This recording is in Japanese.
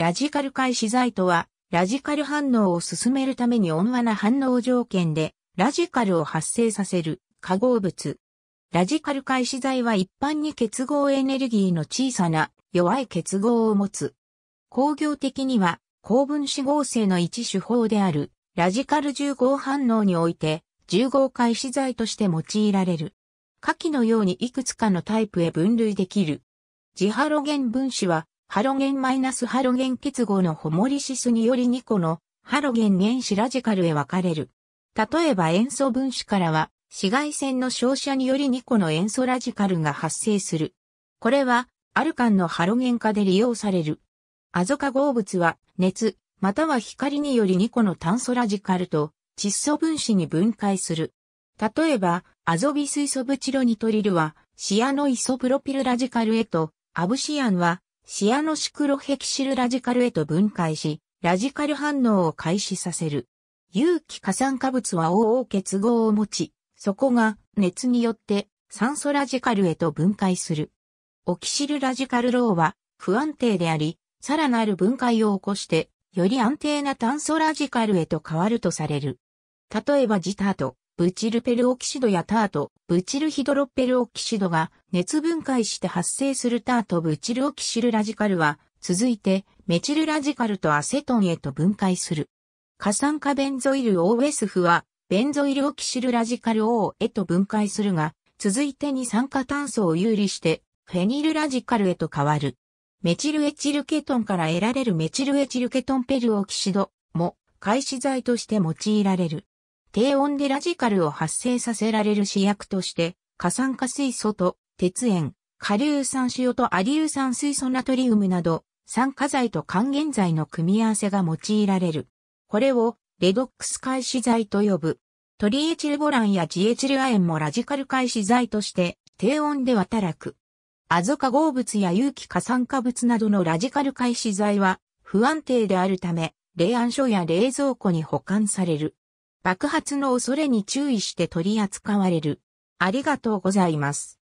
ラジカル開始剤とは、ラジカル反応を進めるために温和な反応条件で、ラジカルを発生させる化合物。ラジカル開始剤は一般に結合エネルギーの小さな弱い結合を持つ。工業的には高分子合成の一手法であるラジカル重合反応において重合開始剤として用いられる。下記のようにいくつかのタイプへ分類できる。ジハロゲン分子はハロゲンマイナスハロゲン結合のホモリシスにより2個のハロゲン原子ラジカルへ分かれる。例えば塩素分子からは紫外線の照射により2個の塩素ラジカルが発生する。これはアルカンのハロゲン化で利用される。アゾ化合物は熱、または光により2個の炭素ラジカルと窒素分子に分解する。例えば、アゾビ水素ブチロニトリルはシアノイソプロピルラジカルへと、アブシアンはシアノシクロヘキシルラジカルへと分解し、ラジカル反応を開始させる。有機化酸化物は OO 結合を持ち、そこが熱によって酸素ラジカルへと分解する。オキシルラジカルローは不安定であり、さらなる分解を起こして、より安定な炭素ラジカルへと変わるとされる。例えばジタート、ブチルペルオキシドやタート、ブチルヒドロペルオキシドが熱分解して発生するタートブチルオキシルラジカルは、続いてメチルラジカルとアセトンへと分解する。過酸化ベンゾイル OS フは、ベンゾイルオキシルラジカル O へと分解するが、続いて二酸化炭素を有利して、フェニルラジカルへと変わる。メチルエチルケトンから得られるメチルエチルケトンペルオキシドも、開始剤として用いられる。低温でラジカルを発生させられる試薬として、過酸化水素と鉄塩、下硫酸塩と亜硫酸水素ナトリウムなど、酸化剤と還元剤の組み合わせが用いられる。これをレドックス開始剤と呼ぶ。トリエチルボランやジエチル亜鉛もラジカル開始剤として低温で働く。アゾ化合物や有機化酸化物などのラジカル開始剤は不安定であるため、冷暗所や冷蔵庫に保管される。爆発の恐れに注意して取り扱われる。ありがとうございます。